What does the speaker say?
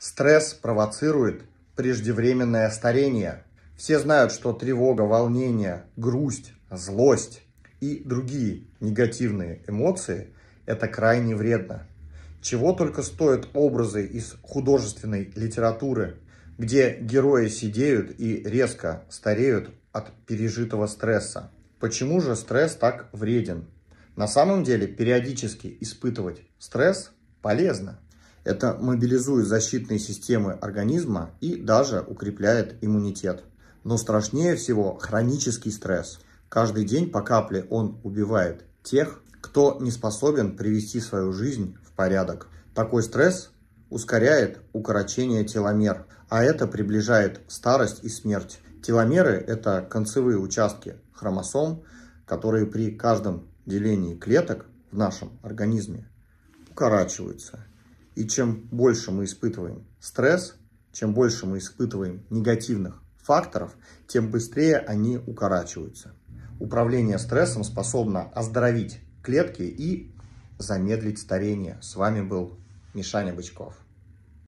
Стресс провоцирует преждевременное старение. Все знают, что тревога, волнение, грусть, злость и другие негативные эмоции – это крайне вредно. Чего только стоят образы из художественной литературы, где герои сидеют и резко стареют от пережитого стресса. Почему же стресс так вреден? На самом деле периодически испытывать стресс полезно. Это мобилизует защитные системы организма и даже укрепляет иммунитет. Но страшнее всего хронический стресс. Каждый день по капле он убивает тех, кто не способен привести свою жизнь в порядок. Такой стресс ускоряет укорочение теломер, а это приближает старость и смерть. Теломеры – это концевые участки хромосом, которые при каждом делении клеток в нашем организме укорачиваются – и чем больше мы испытываем стресс, чем больше мы испытываем негативных факторов, тем быстрее они укорачиваются. Управление стрессом способно оздоровить клетки и замедлить старение. С вами был Мишаня Бычков.